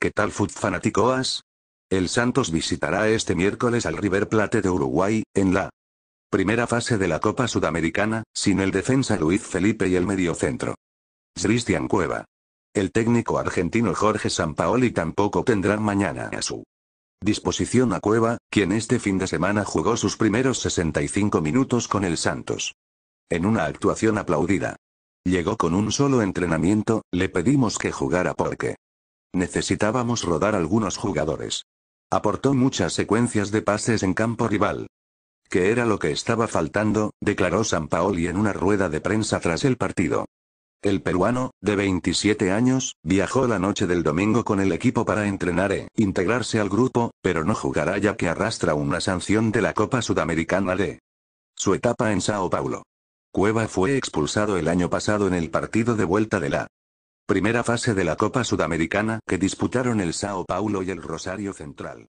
¿Qué tal Food El Santos visitará este miércoles al River Plate de Uruguay, en la primera fase de la Copa Sudamericana, sin el defensa Luis Felipe y el mediocentro. Cristian Cueva. El técnico argentino Jorge Sampaoli tampoco tendrá mañana a su disposición a Cueva, quien este fin de semana jugó sus primeros 65 minutos con el Santos. En una actuación aplaudida. Llegó con un solo entrenamiento, le pedimos que jugara porque Necesitábamos rodar algunos jugadores. Aportó muchas secuencias de pases en campo rival. Que era lo que estaba faltando, declaró Paoli en una rueda de prensa tras el partido. El peruano, de 27 años, viajó la noche del domingo con el equipo para entrenar e integrarse al grupo, pero no jugará ya que arrastra una sanción de la Copa Sudamericana de su etapa en Sao Paulo. Cueva fue expulsado el año pasado en el partido de vuelta de la Primera fase de la Copa Sudamericana que disputaron el Sao Paulo y el Rosario Central.